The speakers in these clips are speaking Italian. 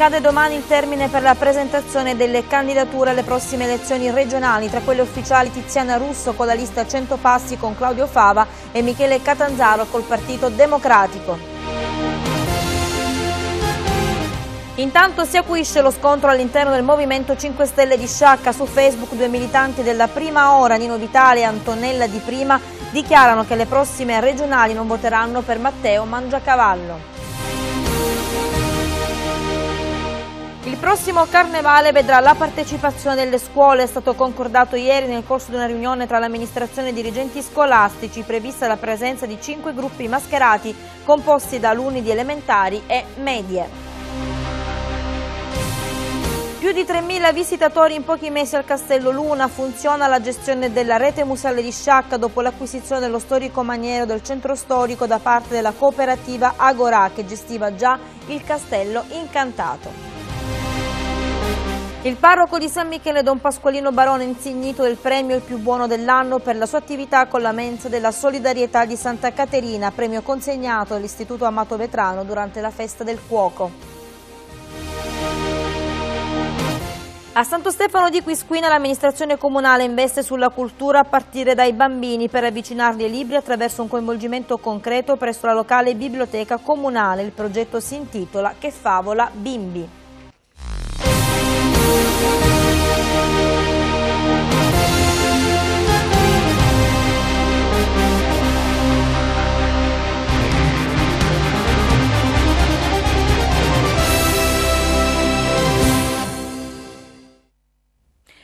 Scade domani il termine per la presentazione delle candidature alle prossime elezioni regionali, tra quelle ufficiali Tiziana Russo con la lista 100 passi con Claudio Fava e Michele Catanzaro col Partito Democratico. Intanto si acuisce lo scontro all'interno del Movimento 5 Stelle di Sciacca. Su Facebook due militanti della prima ora, Nino Vitale e Antonella Di Prima, dichiarano che le prossime regionali non voteranno per Matteo Mangiacavallo. Il prossimo carnevale vedrà la partecipazione delle scuole, è stato concordato ieri nel corso di una riunione tra l'amministrazione e i dirigenti scolastici, prevista la presenza di cinque gruppi mascherati composti da alunni di elementari e medie. Più di 3.000 visitatori in pochi mesi al Castello Luna, funziona la gestione della rete museale di Sciacca dopo l'acquisizione dello storico maniero del centro storico da parte della cooperativa Agorà che gestiva già il Castello Incantato. Il parroco di San Michele Don Pasqualino Barone è insignito del premio Il più buono dell'anno per la sua attività con la mensa della solidarietà di Santa Caterina, premio consegnato all'Istituto Amato Vetrano durante la festa del cuoco. A Santo Stefano di Quisquina l'amministrazione comunale investe sulla cultura a partire dai bambini per avvicinarli ai libri attraverso un coinvolgimento concreto presso la locale biblioteca comunale. Il progetto si intitola Che favola bimbi. Thank you.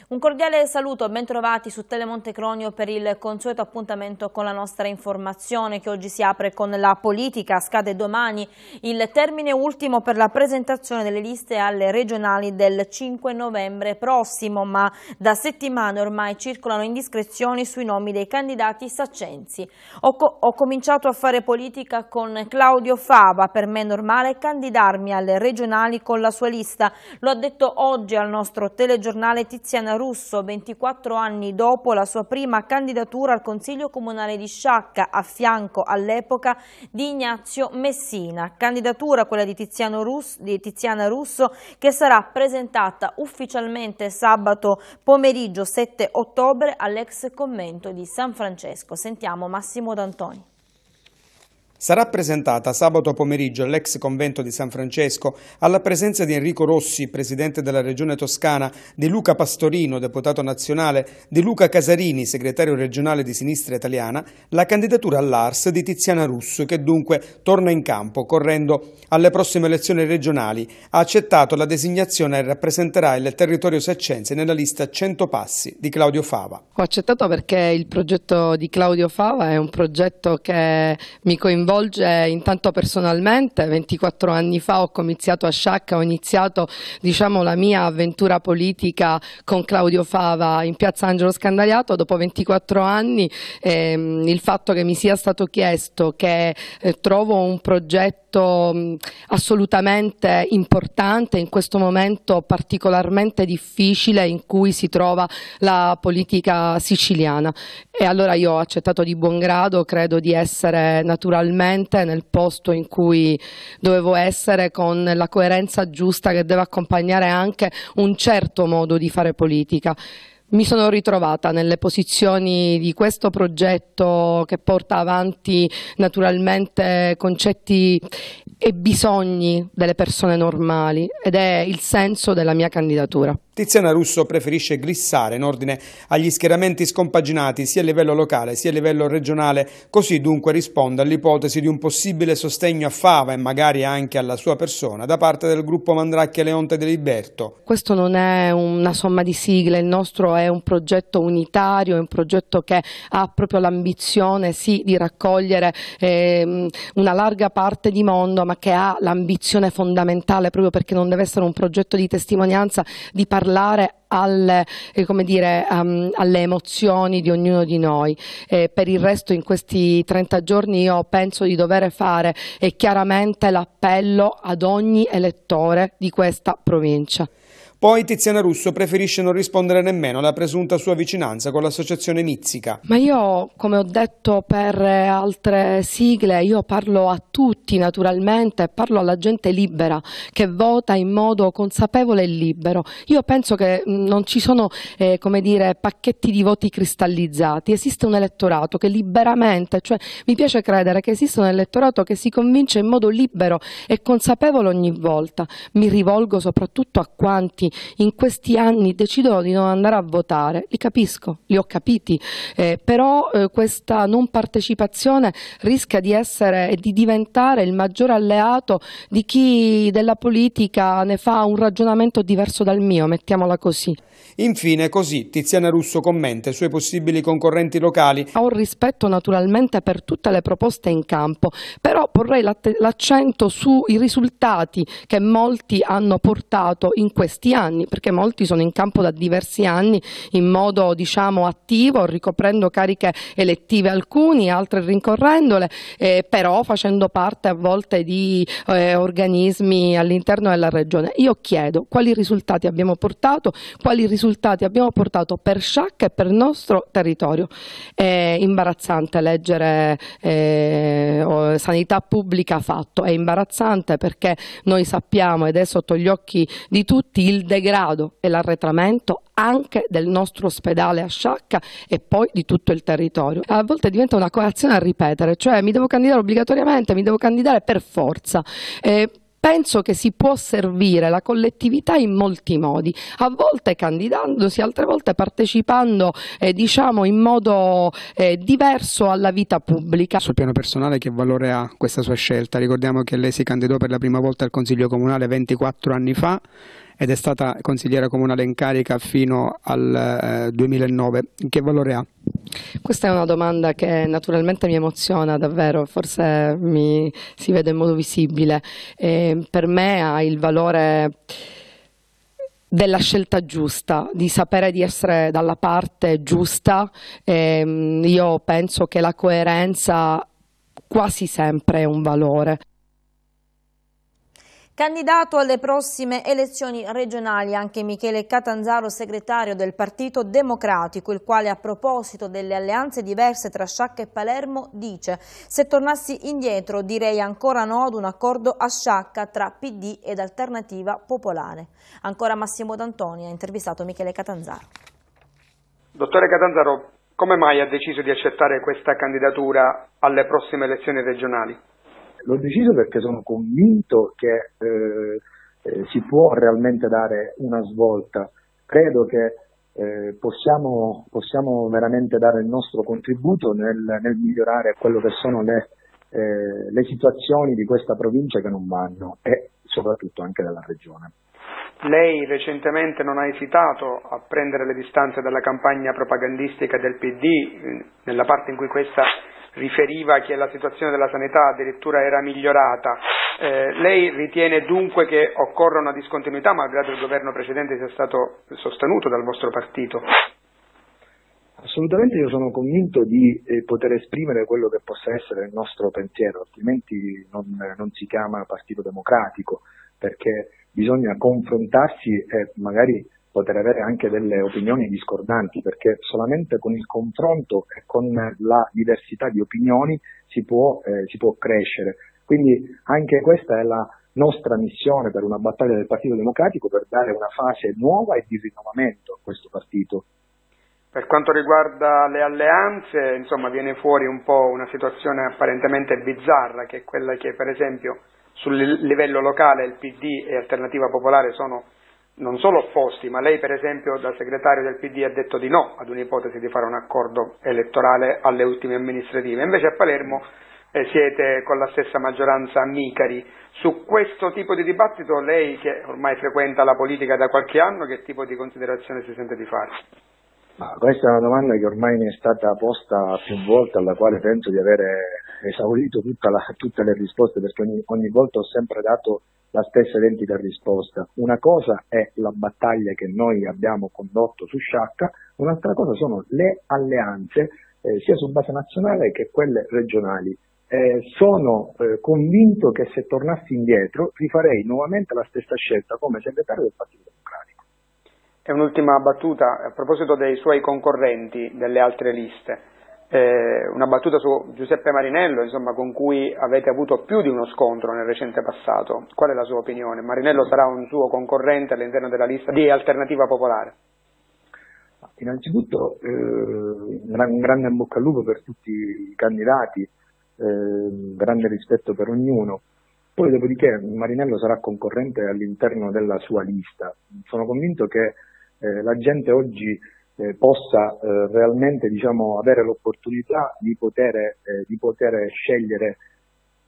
Un cordiale saluto, bentrovati su Telemonte Cronio per il consueto appuntamento con la nostra informazione che oggi si apre con la politica. Scade domani il termine ultimo per la presentazione delle liste alle regionali del 5 novembre prossimo, ma da settimane ormai circolano indiscrezioni sui nomi dei candidati saccensi. Ho, co ho cominciato a fare politica con Claudio Fava, per me è normale candidarmi alle regionali con la sua lista. Lo ha detto oggi al nostro telegiornale Tiziana Russo, 24 anni dopo la sua prima candidatura al Consiglio Comunale di Sciacca, a fianco all'epoca di Ignazio Messina. Candidatura quella di, Russo, di Tiziana Russo che sarà presentata ufficialmente sabato pomeriggio 7 ottobre all'ex convento di San Francesco. Sentiamo Massimo D'Antoni. Sarà presentata sabato pomeriggio all'ex convento di San Francesco alla presenza di Enrico Rossi, presidente della regione toscana, di Luca Pastorino, deputato nazionale, di Luca Casarini, segretario regionale di sinistra italiana, la candidatura all'ARS di Tiziana Russo, che dunque torna in campo correndo alle prossime elezioni regionali. Ha accettato la designazione e rappresenterà il territorio Seccense nella lista 100 passi di Claudio Fava. Ho accettato perché il progetto di Claudio Fava è un progetto che mi coinvolge svolge intanto personalmente. 24 anni fa ho cominciato a Sciacca, ho iniziato diciamo, la mia avventura politica con Claudio Fava in piazza Angelo Scandaliato. Dopo 24 anni ehm, il fatto che mi sia stato chiesto che eh, trovo un progetto mh, mm, assolutamente importante in questo momento particolarmente difficile in cui si trova la politica siciliana. E allora io ho accettato di buon grado, credo di essere naturalmente finalmente nel posto in cui dovevo essere con la coerenza giusta che deve accompagnare anche un certo modo di fare politica. Mi sono ritrovata nelle posizioni di questo progetto che porta avanti naturalmente concetti e bisogni delle persone normali ed è il senso della mia candidatura. Tiziana Russo preferisce glissare in ordine agli schieramenti scompaginati sia a livello locale sia a livello regionale, così dunque risponde all'ipotesi di un possibile sostegno a Fava e magari anche alla sua persona da parte del gruppo Mandracchia Leonte De Liberto. Questo non è una somma di sigle, il nostro è un progetto unitario, è un progetto che ha proprio l'ambizione sì, di raccogliere eh, una larga parte di mondo ma che ha l'ambizione fondamentale proprio perché non deve essere un progetto di testimonianza di parlare parlare al, eh, dire, um, alle emozioni di ognuno di noi. E eh, per il resto in questi 30 giorni io penso di dover fare eh, chiaramente l'appello ad ogni elettore di questa provincia. Poi Tiziana Russo preferisce non rispondere nemmeno alla presunta sua vicinanza con l'associazione Mizzica. Ma io, come ho detto per altre sigle, io parlo a tutti naturalmente, parlo alla gente libera che vota in modo consapevole e libero. Io penso che mm, non ci sono, eh, come dire, pacchetti di voti cristallizzati, esiste un elettorato che liberamente, cioè mi piace credere che esista un elettorato che si convince in modo libero e consapevole ogni volta. Mi rivolgo soprattutto a quanti in questi anni decidono di non andare a votare, li capisco, li ho capiti, eh, però eh, questa non partecipazione rischia di essere e di diventare il maggiore alleato di chi della politica ne fa un ragionamento diverso dal mio, mettiamola così. Infine, così, Tiziana Russo commenta i suoi possibili concorrenti locali. Ho rispetto naturalmente per tutte le proposte in campo, però porrei l'accento sui risultati che molti hanno portato in questi anni anni, perché molti sono in campo da diversi anni in modo diciamo, attivo, ricoprendo cariche elettive alcuni, altre rincorrendole, eh, però facendo parte a volte di eh, organismi all'interno della regione. Io chiedo quali risultati abbiamo portato, quali risultati abbiamo portato per Sciacca e per il nostro territorio. È imbarazzante leggere eh, sanità pubblica fatto, è imbarazzante perché noi sappiamo ed è sotto gli occhi di tutti il degrado e l'arretramento anche del nostro ospedale a Sciacca e poi di tutto il territorio. A volte diventa una coazione a ripetere, cioè mi devo candidare obbligatoriamente, mi devo candidare per forza. Eh, penso che si può servire la collettività in molti modi, a volte candidandosi, altre volte partecipando eh, diciamo in modo eh, diverso alla vita pubblica. Sul piano personale che valore ha questa sua scelta? Ricordiamo che lei si candidò per la prima volta al Consiglio Comunale 24 anni fa, ed è stata consigliera comunale in carica fino al 2009. Eh, che valore ha? Questa è una domanda che naturalmente mi emoziona davvero, forse mi, si vede in modo visibile. E per me ha il valore della scelta giusta, di sapere di essere dalla parte giusta. E ehm, io penso che la coerenza quasi sempre è un valore. Candidato alle prossime elezioni regionali anche Michele Catanzaro, segretario del Partito Democratico, il quale a proposito delle alleanze diverse tra Sciacca e Palermo dice «Se tornassi indietro direi ancora no ad un accordo a Sciacca tra PD ed Alternativa Popolare». Ancora Massimo D'Antoni ha intervistato Michele Catanzaro. Dottore Catanzaro, come mai ha deciso di accettare questa candidatura alle prossime elezioni regionali? L'ho deciso perché sono convinto che eh, eh, si può realmente dare una svolta. Credo che eh, possiamo, possiamo, veramente dare il nostro contributo nel, nel migliorare quelle che sono le, eh, le situazioni di questa provincia che non vanno e soprattutto anche della regione. Lei recentemente non ha esitato a prendere le distanze dalla campagna propagandistica del PD, eh, nella parte in cui questa riferiva che la situazione della sanità addirittura era migliorata. Eh, lei ritiene dunque che occorra una discontinuità, malgrado il governo precedente sia stato sostenuto dal vostro partito? Assolutamente io sono convinto di eh, poter esprimere quello che possa essere il nostro pensiero, altrimenti non, non si chiama partito democratico, perché bisogna confrontarsi e magari poter avere anche delle opinioni discordanti, perché solamente con il confronto e con la diversità di opinioni si può, eh, si può crescere. Quindi anche questa è la nostra missione per una battaglia del Partito Democratico per dare una fase nuova e di rinnovamento a questo partito. Per quanto riguarda le alleanze, insomma, viene fuori un po' una situazione apparentemente bizzarra, che è quella che per esempio sul livello locale il PD e Alternativa Popolare sono non solo opposti, ma lei per esempio da segretario del PD ha detto di no ad un'ipotesi di fare un accordo elettorale alle ultime amministrative, invece a Palermo eh, siete con la stessa maggioranza a Micari. Su questo tipo di dibattito lei che ormai frequenta la politica da qualche anno, che tipo di considerazione si sente di fare? Ah, questa è una domanda che ormai mi è stata posta più volte, alla quale penso di avere esaurito la, tutte le risposte, perché ogni, ogni volta ho sempre dato la stessa identica risposta. Una cosa è la battaglia che noi abbiamo condotto su Sciacca, un'altra cosa sono le alleanze eh, sia su base nazionale che quelle regionali. Eh, sono eh, convinto che se tornassi indietro rifarei nuovamente la stessa scelta come segretario del Partito Democratico. E un'ultima battuta a proposito dei suoi concorrenti delle altre liste eh, una battuta su Giuseppe Marinello, insomma, con cui avete avuto più di uno scontro nel recente passato. Qual è la sua opinione? Marinello sarà un suo concorrente all'interno della lista di Alternativa Popolare? Innanzitutto eh, un grande in bocca al lupo per tutti i candidati, eh, grande rispetto per ognuno. Poi dopodiché Marinello sarà concorrente all'interno della sua lista. Sono convinto che eh, la gente oggi eh, possa eh, realmente diciamo, avere l'opportunità di poter, eh, di poter, scegliere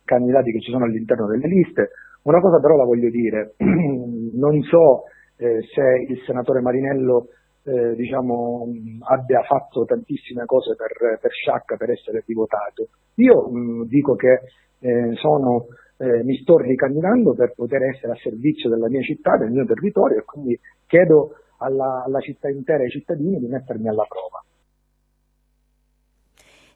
candidati che ci sono all'interno delle liste. Una cosa però la voglio dire, non so eh, se il senatore Marinello eh, diciamo, abbia fatto tantissime cose per, per Sciacca per essere pivotato. Io mh, mm, dico che eh, sono eh, mi sto ricandidando per poter essere a servizio della mia città, del mio territorio e quindi chiedo alla, alla città intera e ai cittadini di mettermi alla prova.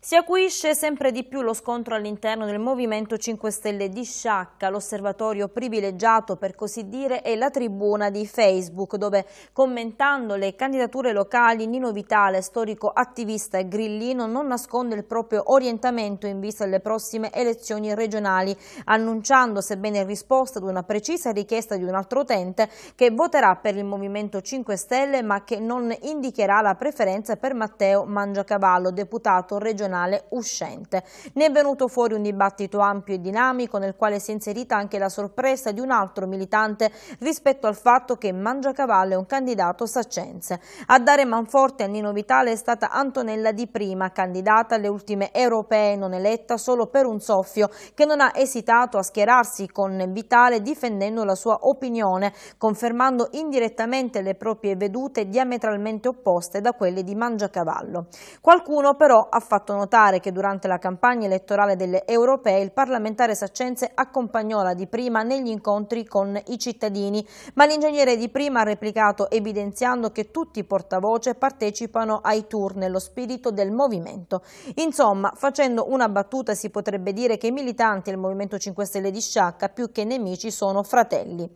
Si acuisce sempre di più lo scontro all'interno del Movimento 5 Stelle di Sciacca, l'osservatorio privilegiato per così dire è la tribuna di Facebook dove commentando le candidature locali Nino Vitale, storico attivista e grillino, non nasconde il proprio orientamento in vista delle prossime elezioni regionali, annunciando sebbene in risposta ad una precisa richiesta di un altro utente che voterà per il Movimento 5 Stelle ma che non indicherà la preferenza per Matteo Mangiacavallo, deputato regionale nazionale uscente. Ne è venuto fuori un dibattito ampio e dinamico nel quale si è inserita anche la sorpresa di un altro militante rispetto al fatto che Mangiacavallo è un candidato saccense. A dare manforte a Nino Vitale è stata Antonella Di Prima, candidata alle ultime europee non eletta solo per un soffio, che non ha esitato a schierarsi con Vitale difendendo la sua opinione, confermando indirettamente le proprie vedute diametralmente opposte da quelle di Mangiacavallo. Qualcuno però ha fatto notare notare che durante la campagna elettorale delle europee il parlamentare Saccenze accompagnò la di prima negli incontri con i cittadini, ma l'ingegnere di prima ha replicato evidenziando che tutti i portavoce partecipano ai tour nello spirito del movimento. Insomma, facendo una battuta si potrebbe dire che i militanti del Movimento 5 Stelle di Sciacca più che nemici sono fratelli.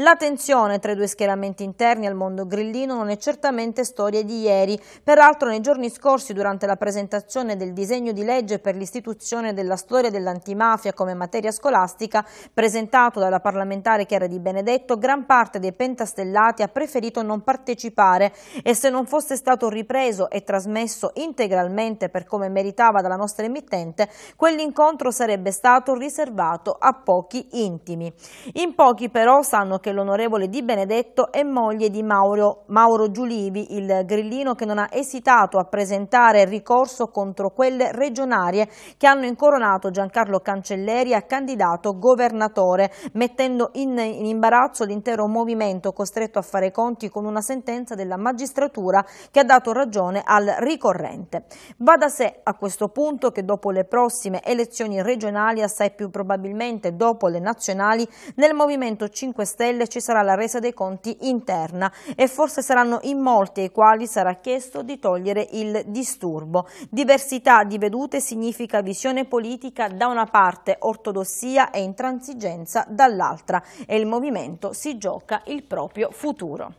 La tensione tra i due schieramenti interni al mondo grillino non è certamente storia di ieri, peraltro nei giorni scorsi durante la presentazione del del disegno di legge per l'istituzione della storia dell'antimafia come materia scolastica presentato dalla parlamentare Chiara Di Benedetto, gran parte dei pentastellati ha preferito non partecipare e se non fosse stato ripreso e trasmesso integralmente per come meritava dalla nostra emittente, quell'incontro sarebbe stato riservato a pochi intimi. In pochi però sanno che l'onorevole Di Benedetto è moglie di Mauro, Mauro Giulivi, il grillino che non ha esitato a presentare ricorso contro quelle regionarie che hanno incoronato Giancarlo Cancelleri a candidato governatore, mettendo in, in imbarazzo l'intero movimento costretto a fare conti con una sentenza della magistratura che ha dato ragione al ricorrente. Va da sé a questo punto che dopo le prossime elezioni regionali, assai più probabilmente dopo le nazionali, nel Movimento 5 Stelle ci sarà la resa dei conti interna e forse saranno in molti ai quali sarà chiesto di togliere il disturbo. Diversità Unità di vedute significa visione politica da una parte, ortodossia e intransigenza dall'altra e il movimento si gioca il proprio futuro.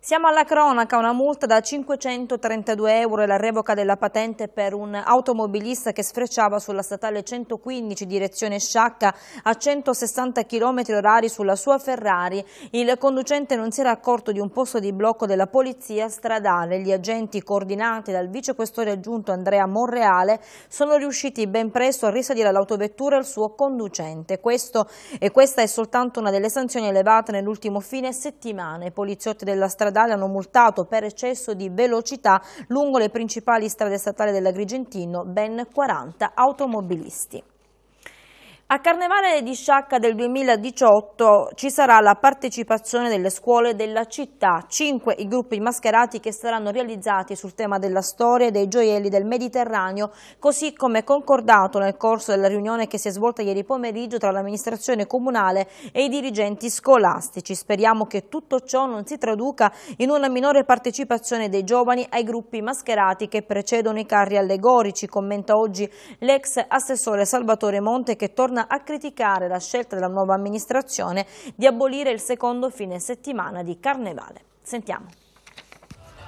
Siamo alla cronaca, una multa da 532 euro e la revoca della patente per un automobilista che sfrecciava sulla statale 115 direzione Sciacca a 160 km orari sulla sua Ferrari. Il conducente non si era accorto di un posto di blocco della polizia stradale. Gli agenti coordinati dal vicequestore aggiunto Andrea Monreale sono riusciti ben presto a risalire l'autovettura e al suo conducente. Questo, e questa è soltanto una delle sanzioni elevate nell'ultimo fine settimana. I poliziotti della strada stradali hanno multato per eccesso di velocità lungo le principali strade statali dell'Agrigentino ben 40 automobilisti. A Carnevale di Sciacca del 2018 ci sarà la partecipazione delle scuole della città, cinque i gruppi mascherati che saranno realizzati sul tema della storia e dei gioielli del Mediterraneo, così come concordato nel corso della riunione che si è svolta ieri pomeriggio tra l'amministrazione comunale e i dirigenti scolastici. Speriamo che tutto ciò non si traduca in una minore partecipazione dei giovani ai gruppi mascherati che precedono i carri allegorici, commenta oggi l'ex assessore Salvatore Monte che torna a criticare la scelta della nuova amministrazione di abolire il secondo fine settimana di Carnevale. Sentiamo.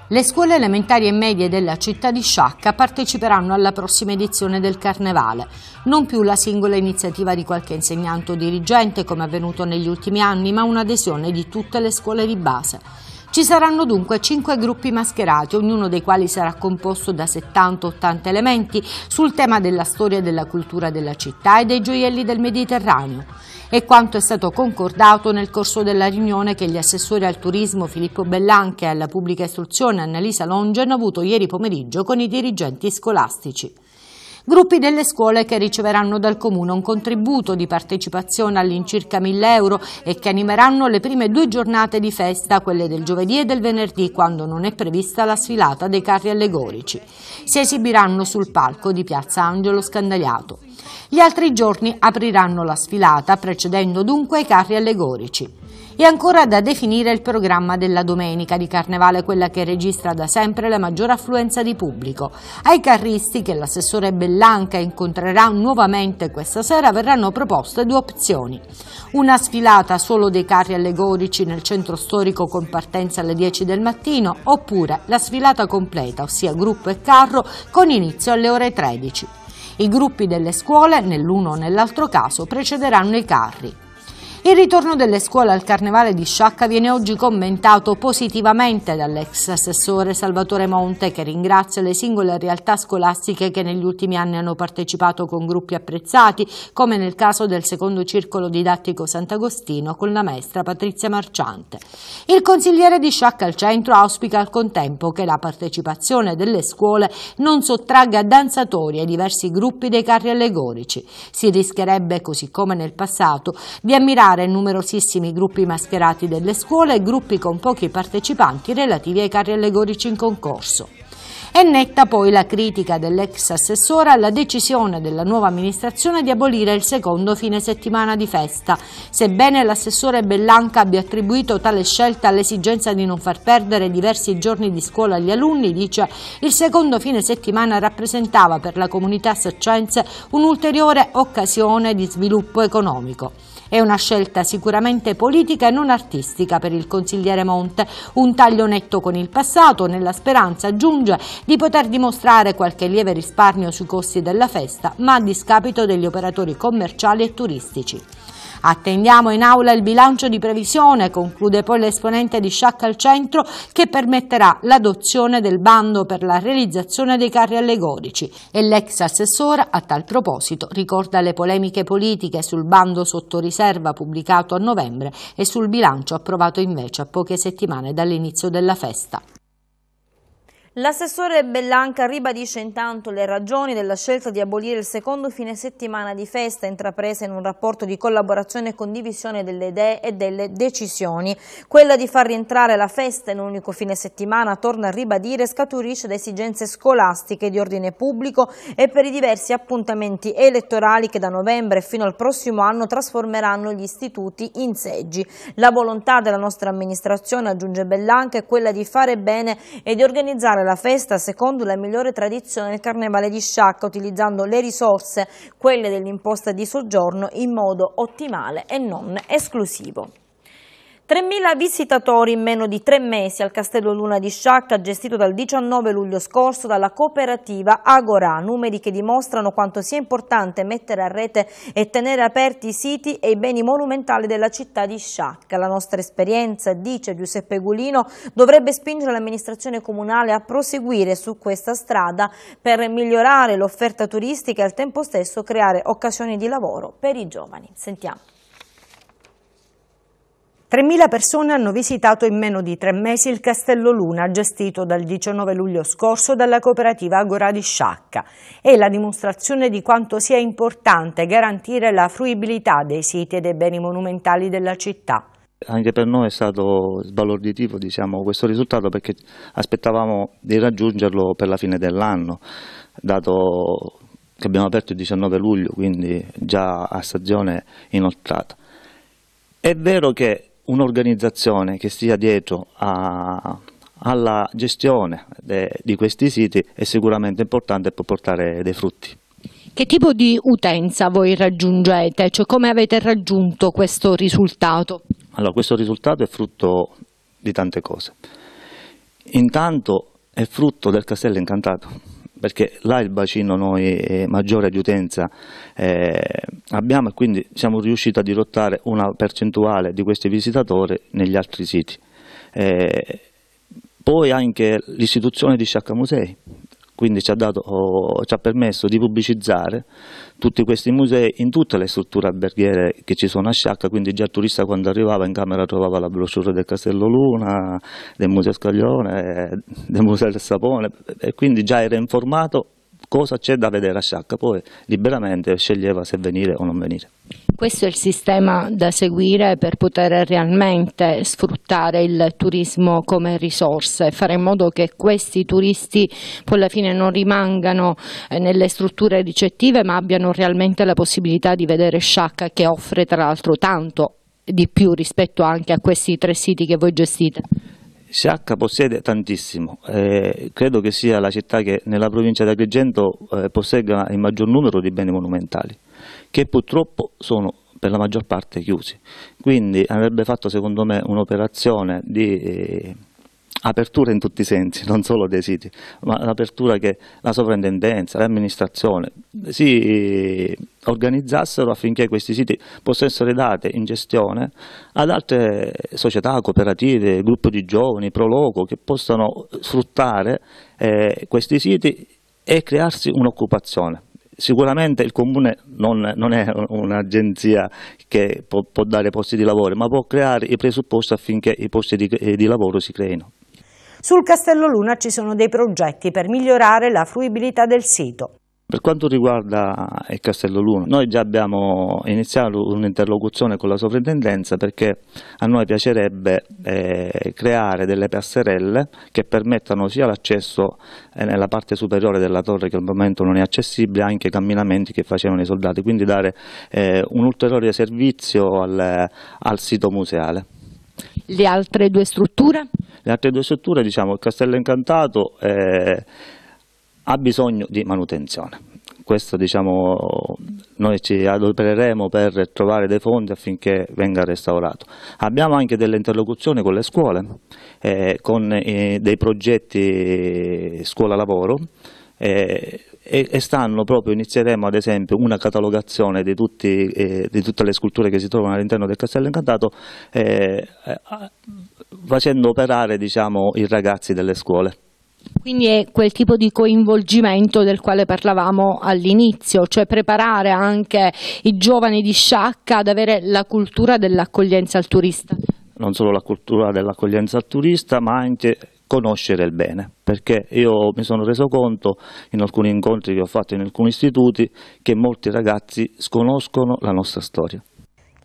Le scuole elementari e medie della città di Sciacca parteciperanno alla prossima edizione del Carnevale, non più la singola iniziativa di qualche insegnante o dirigente come avvenuto negli ultimi anni, ma un'adesione di tutte le scuole di base. Ci saranno dunque cinque gruppi mascherati, ognuno dei quali sarà composto da 70-80 elementi sul tema della storia e della cultura della città e dei gioielli del Mediterraneo. È quanto è stato concordato nel corso della riunione che gli assessori al turismo Filippo Bellanche e alla pubblica istruzione Annalisa Longe hanno avuto ieri pomeriggio con i dirigenti scolastici. Gruppi delle scuole che riceveranno dal Comune un contributo di partecipazione all'incirca 1000 euro e che animeranno le prime due giornate di festa, quelle del giovedì e del venerdì, quando non è prevista la sfilata dei carri allegorici. Si esibiranno sul palco di Piazza Angelo Scandagliato. Gli altri giorni apriranno la sfilata, precedendo dunque i carri allegorici. È ancora da definire il programma della domenica di Carnevale, quella che registra da sempre la maggior affluenza di pubblico. Ai carristi che l'assessore Bellanca incontrerà nuovamente questa sera verranno proposte due opzioni. Una sfilata solo dei carri allegorici nel centro storico con partenza alle 10 del mattino oppure la sfilata completa, ossia gruppo e carro, con inizio alle ore 13. I gruppi delle scuole, nell'uno o nell'altro caso, precederanno i carri. Il ritorno delle scuole al carnevale di Sciacca viene oggi commentato positivamente dall'ex assessore Salvatore Monte che ringrazia le singole realtà scolastiche che negli ultimi anni hanno partecipato con gruppi apprezzati, come nel caso del secondo circolo didattico Sant'Agostino con la maestra Patrizia Marciante. Il consigliere di Sciacca al centro auspica al contempo che la partecipazione delle scuole non sottragga danzatori ai diversi gruppi dei carri allegorici. Si rischierebbe, così come nel passato, di ammirare incontrare numerosissimi gruppi mascherati delle scuole e gruppi con pochi partecipanti relativi ai carri allegorici in concorso. È netta poi la critica dell'ex assessora alla decisione della nuova amministrazione di abolire il secondo fine settimana di festa. Sebbene l'assessore Bellanca abbia attribuito tale scelta all'esigenza di non far perdere diversi giorni di scuola agli alunni, dice il secondo fine settimana rappresentava per la comunità saccense un'ulteriore occasione di sviluppo economico. È una scelta sicuramente politica e non artistica per il consigliere Monte, un taglio netto con il passato nella speranza, aggiunge, di poter dimostrare qualche lieve risparmio sui costi della festa, ma a discapito degli operatori commerciali e turistici. Attendiamo in aula il bilancio di previsione, conclude poi l'esponente di Sciacca al Centro, che permetterà l'adozione del bando per la realizzazione dei carri allegorici e l'ex assessora a tal proposito ricorda le polemiche politiche sul bando sotto riserva pubblicato a novembre e sul bilancio approvato invece a poche settimane dall'inizio della festa. L'assessore Bellanca ribadisce intanto le ragioni della scelta di abolire il secondo fine settimana di festa intrapresa in un rapporto di collaborazione e condivisione delle idee e delle decisioni. Quella di far rientrare la festa in un unico fine settimana, torna a ribadire, scaturisce da esigenze scolastiche di ordine pubblico e per i diversi appuntamenti elettorali che da novembre fino al prossimo anno trasformeranno gli istituti in seggi. La volontà della nostra amministrazione, aggiunge Bellanca, è quella di fare bene e di organizzare la la festa secondo la migliore tradizione del Carnevale di Sciacca, utilizzando le risorse, quelle dell'imposta di soggiorno, in modo ottimale e non esclusivo. 3.000 visitatori in meno di tre mesi al Castello Luna di Sciacca, gestito dal 19 luglio scorso dalla cooperativa Agora, numeri che dimostrano quanto sia importante mettere a rete e tenere aperti i siti e i beni monumentali della città di Sciacca. La nostra esperienza, dice Giuseppe Gulino, dovrebbe spingere l'amministrazione comunale a proseguire su questa strada per migliorare l'offerta turistica e al tempo stesso creare occasioni di lavoro per i giovani. Sentiamo. 3.000 persone hanno visitato in meno di tre mesi il Castello Luna, gestito dal 19 luglio scorso dalla cooperativa Agora di Sciacca. È la dimostrazione di quanto sia importante garantire la fruibilità dei siti e dei beni monumentali della città. Anche per noi è stato sbalorditivo diciamo, questo risultato perché aspettavamo di raggiungerlo per la fine dell'anno, dato che abbiamo aperto il 19 luglio, quindi già a stagione inoltrata. È vero che un'organizzazione che stia dietro a, alla gestione de, di questi siti è sicuramente importante per portare dei frutti. Che tipo di utenza voi raggiungete? Cioè, come avete raggiunto questo risultato? Allora, questo risultato è frutto di tante cose. Intanto è frutto del castello incantato, perché là il bacino noi maggiore di utenza eh, abbiamo e quindi siamo riusciti a dirottare una percentuale di questi visitatori negli altri siti. Eh, poi anche l'istituzione di Sciacca Musei, quindi ci ha, dato, ci ha, permesso di pubblicizzare tutti questi musei in tutte le strutture alberghiere che ci sono a Sciacca, quindi già il turista quando arrivava in camera trovava la brochure del Castello Luna, del Museo Scaglione, del Museo del Sapone e quindi già era informato cosa c'è da vedere a Sciacca, poi liberamente sceglieva se venire o non venire. Questo è il sistema da seguire per poter realmente sfruttare il turismo come risorse, fare in modo che questi turisti poi alla fine non rimangano eh, nelle strutture ricettive ma abbiano realmente la possibilità di vedere Sciacca che offre tra l'altro tanto di più rispetto anche a questi tre siti che voi gestite. Sciacca possiede tantissimo, eh, credo che sia la città che nella provincia di Agrigento eh, possegga il maggior numero di beni monumentali che purtroppo sono per la maggior parte chiusi. Quindi avrebbe fatto secondo me un'operazione di... Eh, apertura in tutti i sensi, non solo dei siti, ma l'apertura che la sovrintendenza, l'amministrazione eh, si eh, organizzassero affinché questi siti possano essere dati in gestione ad altre società, cooperative, gruppi di giovani, proloco, che possano sfruttare eh, questi siti e crearsi un'occupazione sicuramente il comune non, non è un'agenzia che può, può, dare posti di lavoro, ma può creare i presupposti affinché i posti di, eh, di lavoro si creino. Sul Castello Luna ci sono dei progetti per migliorare la fruibilità del sito. Per quanto riguarda il Castello Luno, noi già abbiamo iniziato un'interlocuzione con la sovrintendenza perché a noi piacerebbe eh, creare delle passerelle che permettano sia l'accesso eh, nella parte superiore della torre che al momento non è accessibile, anche i camminamenti che facevano i soldati, quindi dare eh, un ulteriore servizio al, al sito museale. Le altre due strutture? Le altre due strutture, diciamo, il Castello Incantato... Eh, ha bisogno di manutenzione. Questo diciamo, noi ci adopereremo per trovare dei fondi affinché venga restaurato. Abbiamo anche delle interlocuzioni con le scuole, eh, con eh, dei progetti scuola-lavoro eh, e, e stanno proprio, inizieremo ad esempio una catalogazione di, tutti, eh, di tutte le sculture che si trovano all'interno del Castello Incantato eh, facendo operare diciamo, i ragazzi delle scuole. Quindi è quel tipo di coinvolgimento del quale parlavamo all'inizio, cioè preparare anche i giovani di Sciacca ad avere la cultura dell'accoglienza al turista. Non solo la cultura dell'accoglienza al turista, ma anche conoscere il bene, perché io mi sono reso conto in alcuni incontri che ho fatto in alcuni istituti che molti ragazzi sconoscono la nostra storia.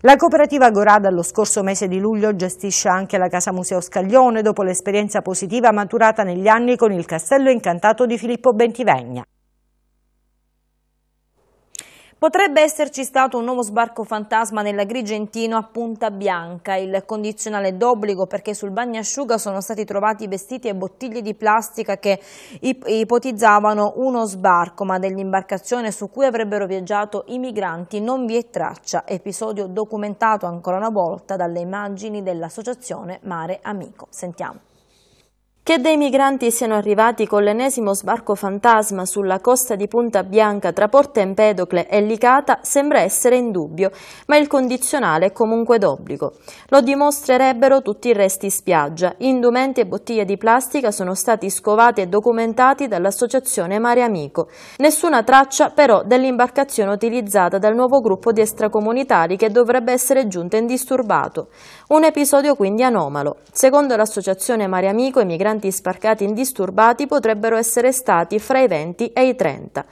La cooperativa Gorà dallo scorso mese di luglio gestisce anche la Casa Museo Scaglione dopo l'esperienza positiva maturata negli anni con il Castello Incantato di Filippo Bentivegna. Potrebbe esserci stato un nuovo sbarco fantasma nell'Agrigentino a Punta Bianca, il condizionale d'obbligo perché sul bagnasciuga sono stati trovati vestiti e bottiglie di plastica che ipotizzavano uno sbarco, ma dell'imbarcazione su cui avrebbero viaggiato i migranti non vi è traccia, episodio documentato ancora una volta dalle immagini dell'associazione Mare Amico. Sentiamo. Che dei migranti siano arrivati con l'ennesimo sbarco fantasma sulla costa di Punta Bianca tra Porta Empedocle e Licata sembra essere in dubbio, ma il condizionale è comunque d'obbligo. Lo dimostrerebbero tutti i resti spiaggia. Indumenti e bottiglie di plastica sono stati scovati e documentati dall'associazione Mare Amico. Nessuna traccia però dell'imbarcazione utilizzata dal nuovo gruppo di extracomunitari che dovrebbe essere giunta indisturbato. Un episodio quindi anomalo. Secondo l'associazione Mare Amico, i migranti migranti sbarcati indisturbati potrebbero essere stati fra i 20 e i 30.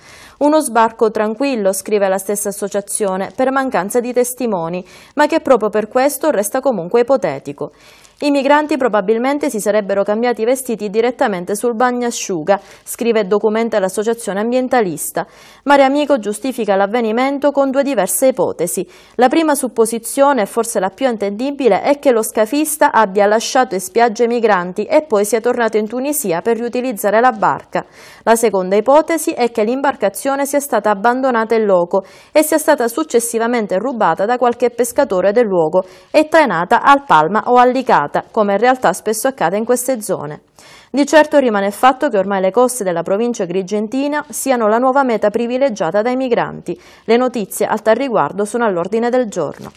Uno sbarco tranquillo, scrive la stessa associazione, per mancanza di testimoni, ma che proprio per questo resta comunque ipotetico. I migranti probabilmente si sarebbero cambiati i vestiti direttamente sul bagnasciuga, scrive e documenta l'associazione ambientalista. Mare Amico giustifica l'avvenimento con due diverse ipotesi. La prima supposizione, forse la più intendibile, è che lo scafista abbia lasciato in spiaggia i migranti e poi sia tornato in Tunisia per riutilizzare la barca. La seconda ipotesi è che l'imbarcazione imbarcazione sia stata abbandonata in loco e sia stata successivamente rubata da qualche pescatore del luogo e trainata al Palma o all'Icata, come in realtà spesso accade in queste zone. Di certo rimane il fatto che ormai le coste della provincia grigentina siano la nuova meta privilegiata dai migranti. Le notizie a tal riguardo sono all'ordine del giorno.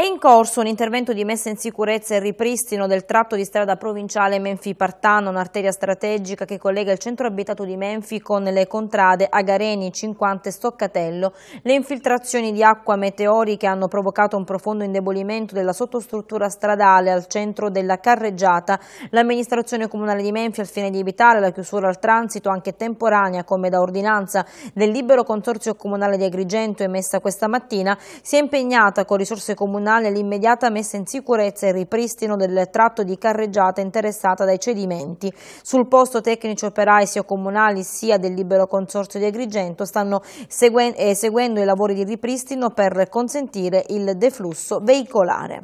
È in corso un intervento di messa in sicurezza e ripristino del tratto di strada provinciale Menfi-Partano, un'arteria strategica che collega il centro abitato di Menfi con le contrade Agareni, 50 e Stoccatello. Le infiltrazioni di acqua meteoriche hanno provocato un profondo indebolimento della sottostruttura stradale al centro della carreggiata. L'amministrazione comunale di Menfi, al fine di evitare la chiusura al transito anche temporanea, come da ordinanza del libero consorzio comunale di Agrigento emessa questa mattina, si è impegnata con risorse comunali comunale l'immediata messa in sicurezza e il ripristino del tratto di carreggiata interessata dai cedimenti. Sul posto tecnici operai sia comunali sia del libero consorzio di Agrigento stanno seguendo, eh, seguendo i lavori di ripristino per consentire il deflusso veicolare.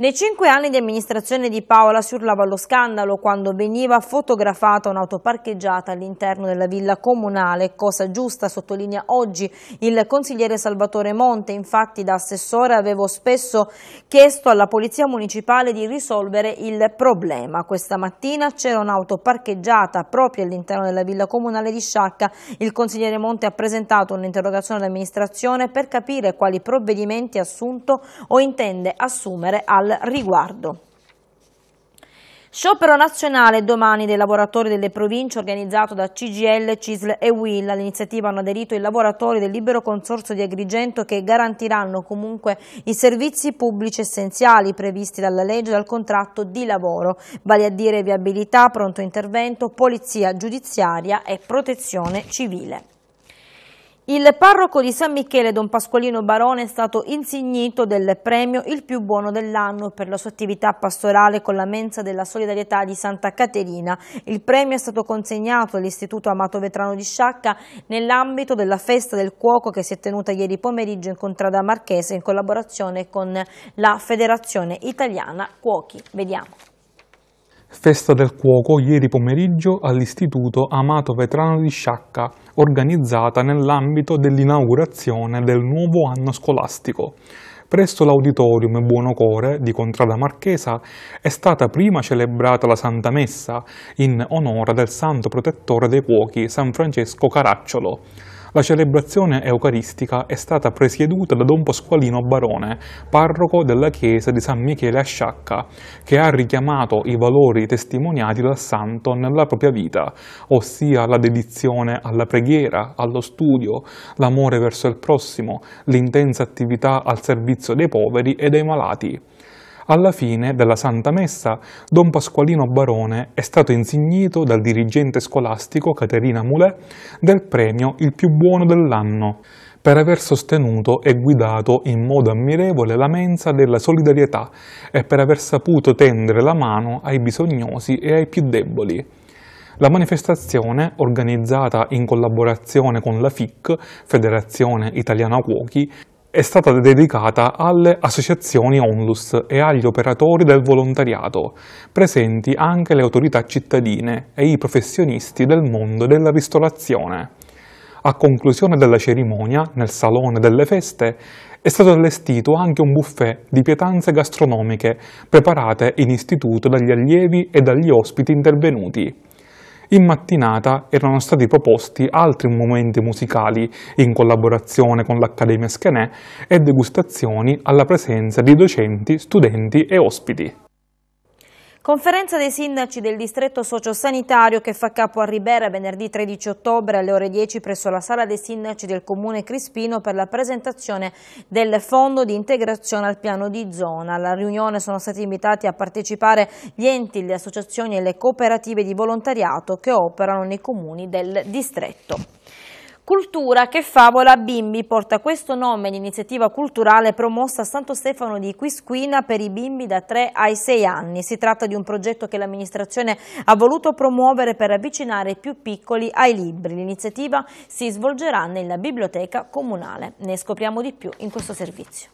Nei cinque anni di amministrazione di Paola surlava lo scandalo quando veniva fotografata un'auto parcheggiata all'interno della villa comunale, cosa giusta sottolinea oggi il consigliere Salvatore Monte, infatti da assessore avevo spesso chiesto alla Polizia Municipale di risolvere il problema. Questa mattina c'era un'auto parcheggiata proprio all'interno della villa comunale di Sciacca, il consigliere Monte ha presentato un'interrogazione all'amministrazione per capire quali provvedimenti ha assunto o intende assumere alla al riguardo. Sciopero nazionale domani dei lavoratori delle province organizzato da CGL, CISL e WIL. All'iniziativa hanno aderito i lavoratori del libero consorzio di Agrigento che garantiranno comunque i servizi pubblici essenziali previsti dalla legge e dal contratto di lavoro, vale a dire viabilità, pronto intervento, polizia giudiziaria e protezione civile. Il parroco di San Michele, Don Pasqualino Barone, è stato insignito del premio Il più buono dell'anno per la sua attività pastorale con la mensa della solidarietà di Santa Caterina. Il premio è stato consegnato all'Istituto Amato Vetrano di Sciacca nell'ambito della festa del cuoco che si è tenuta ieri pomeriggio in contrada Marchese in collaborazione con la Federazione Italiana Cuochi. Vediamo. Festa del Cuoco ieri pomeriggio all'Istituto Amato Vetrano di Sciacca, organizzata nell'ambito dell'inaugurazione del nuovo anno scolastico. Presso l'auditorium Buonocore di Contrada Marchesa è stata prima celebrata la Santa Messa in onore del santo protettore dei cuochi San Francesco Caracciolo. La celebrazione eucaristica è stata presieduta da Don Pasqualino Barone, parroco della chiesa di San Michele a Sciacca, che ha richiamato i valori testimoniati dal santo nella propria vita, ossia la dedizione alla preghiera, allo studio, l'amore verso il prossimo, l'intensa attività al servizio dei poveri e dei malati. Alla fine della Santa Messa, Don Pasqualino Barone è stato insignito dal dirigente scolastico Caterina Mulè del premio Il più buono dell'anno per aver sostenuto e guidato in modo ammirevole la mensa della solidarietà e per aver saputo tendere la mano ai bisognosi e ai più deboli. La manifestazione, organizzata in collaborazione con la FIC, Federazione Italiana Cuochi, è stata dedicata alle associazioni onlus e agli operatori del volontariato, presenti anche le autorità cittadine e i professionisti del mondo della ristorazione. A conclusione della cerimonia, nel Salone delle Feste, è stato allestito anche un buffet di pietanze gastronomiche preparate in istituto dagli allievi e dagli ospiti intervenuti in mattinata erano stati proposti altri momenti musicali in collaborazione con l'Accademia Schenè e degustazioni alla presenza di docenti, studenti e ospiti. Conferenza dei sindaci del distretto sociosanitario che fa capo a Ribera venerdì 13 ottobre alle ore 10 presso la sala dei sindaci del comune Crispino per la presentazione del fondo di integrazione al piano di zona. Alla riunione sono stati invitati a partecipare gli enti, le associazioni e le cooperative di volontariato che operano nei comuni del distretto. Cultura che favola bimbi porta questo nome l'iniziativa culturale promossa a Santo Stefano di Quisquina per i bimbi da 3 ai 6 anni. Si tratta di un progetto che l'amministrazione ha voluto promuovere per avvicinare i più piccoli ai libri. L'iniziativa si svolgerà nella biblioteca comunale. Ne scopriamo di più in questo servizio.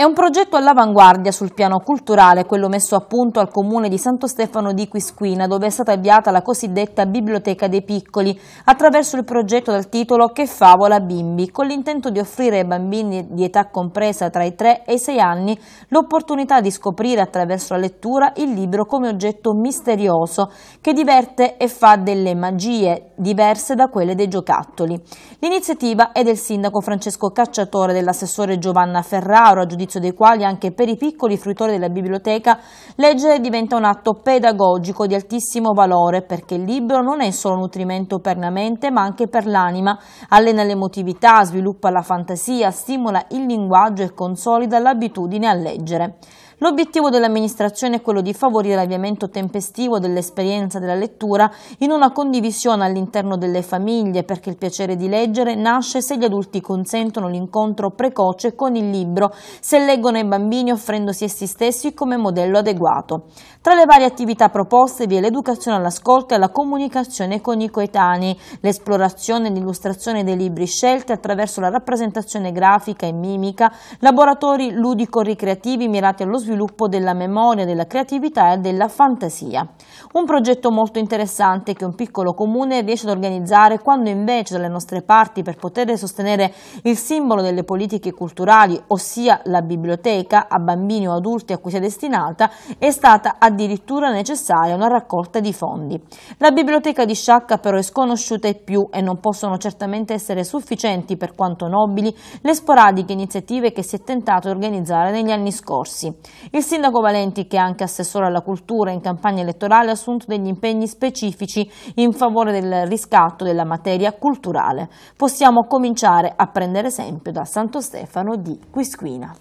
È un progetto all'avanguardia sul piano culturale, quello messo a punto al comune di Santo Stefano di Quisquina, dove è stata avviata la cosiddetta Biblioteca dei Piccoli, attraverso il progetto dal titolo Che favola bimbi, con l'intento di offrire ai bambini di età compresa tra i 3 e i 6 anni l'opportunità di scoprire attraverso la lettura il libro come oggetto misterioso che diverte e fa delle magie diverse da quelle dei giocattoli. L'iniziativa è del sindaco Francesco Cacciatore, e dell'assessore Giovanna Ferraro, aggiudicato all'indirizzo dei quali anche per i piccoli fruitori della biblioteca leggere diventa un atto pedagogico di altissimo valore perché il libro non è solo nutrimento per la mente ma anche per l'anima, allena l'emotività, sviluppa la fantasia, stimola il linguaggio e consolida l'abitudine a leggere. L'obiettivo dell'amministrazione è quello di favorire l'avviamento tempestivo dell'esperienza della lettura in una condivisione all'interno delle famiglie perché il piacere di leggere nasce se gli adulti consentono l'incontro precoce con il libro, se leggono i bambini offrendosi essi stessi come modello adeguato. Tra le varie attività proposte vi è l'educazione all'ascolto e alla comunicazione con i coetanei, l'esplorazione e l'illustrazione dei libri scelti attraverso la rappresentazione grafica e mimica, laboratori ludico-ricreativi mirati allo sviluppo sviluppo della memoria, della creatività e della fantasia. Un progetto molto interessante che un piccolo comune riesce ad organizzare quando invece dalle nostre parti per poter sostenere il simbolo delle politiche culturali, ossia la biblioteca a bambini o adulti a cui si è destinata, è stata addirittura necessaria una raccolta di fondi. La biblioteca di Sciacca però è sconosciuta e più e non possono certamente essere sufficienti per quanto nobili le sporadiche iniziative che si è tentato di organizzare negli anni scorsi. Il sindaco Valenti, che è anche assessore alla cultura in campagna elettorale, ha assunto degli impegni specifici in favore del riscatto della materia culturale. Possiamo cominciare a prendere esempio da Santo Stefano di Quisquina.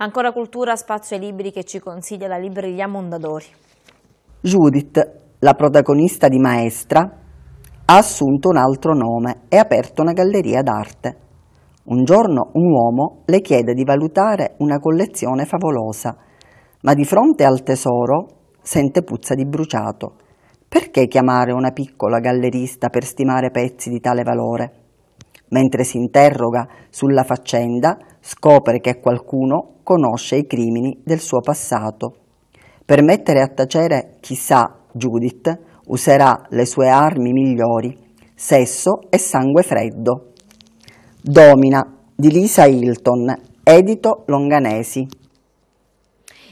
Ancora cultura, spazio ai libri che ci consiglia la libreria Mondadori. Judith, la protagonista di Maestra, ha assunto un altro nome e ha aperto una galleria d'arte. Un giorno un uomo le chiede di valutare una collezione favolosa, ma di fronte al tesoro sente puzza di bruciato. Perché chiamare una piccola gallerista per stimare pezzi di tale valore? Mentre si interroga sulla faccenda, scopre che qualcuno conosce i crimini del suo passato. Per mettere a tacere chissà Judith, userà le sue armi migliori, sesso e sangue freddo. Domina di Lisa Hilton, edito Longanesi.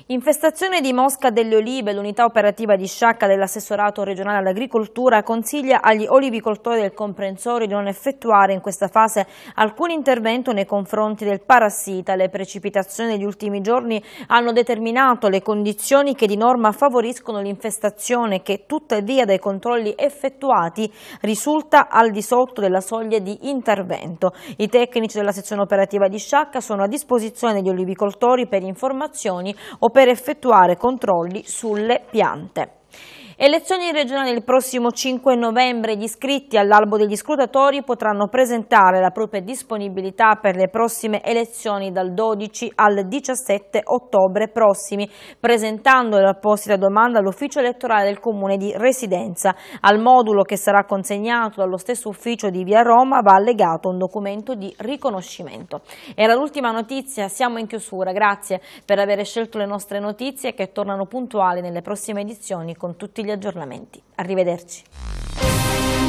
Infestazione di mosca delle olive, l'unità operativa di sciacca dell'assessorato regionale all'agricoltura consiglia agli olivicoltori del comprensorio di non effettuare in questa fase alcun intervento nei confronti del parassita. Le precipitazioni degli ultimi giorni hanno determinato le condizioni che di norma favoriscono l'infestazione che tuttavia dai controlli effettuati risulta al di sotto della soglia di intervento. I tecnici della sezione operativa di sciacca sono a disposizione degli olivicoltori per informazioni o per effettuare controlli sulle piante. Elezioni regionali il prossimo 5 novembre. Gli iscritti all'albo degli scrutatori potranno presentare la propria disponibilità per le prossime elezioni dal 12 al 17 ottobre prossimi, presentando l'apposita domanda all'ufficio elettorale del comune di residenza. Al modulo che sarà consegnato dallo stesso ufficio di Via Roma va allegato un documento di riconoscimento. Era l'ultima notizia, siamo in chiusura. Grazie per aver scelto le nostre notizie che tornano puntuali nelle prossime edizioni con tutti gli gli aggiornamenti. Arrivederci.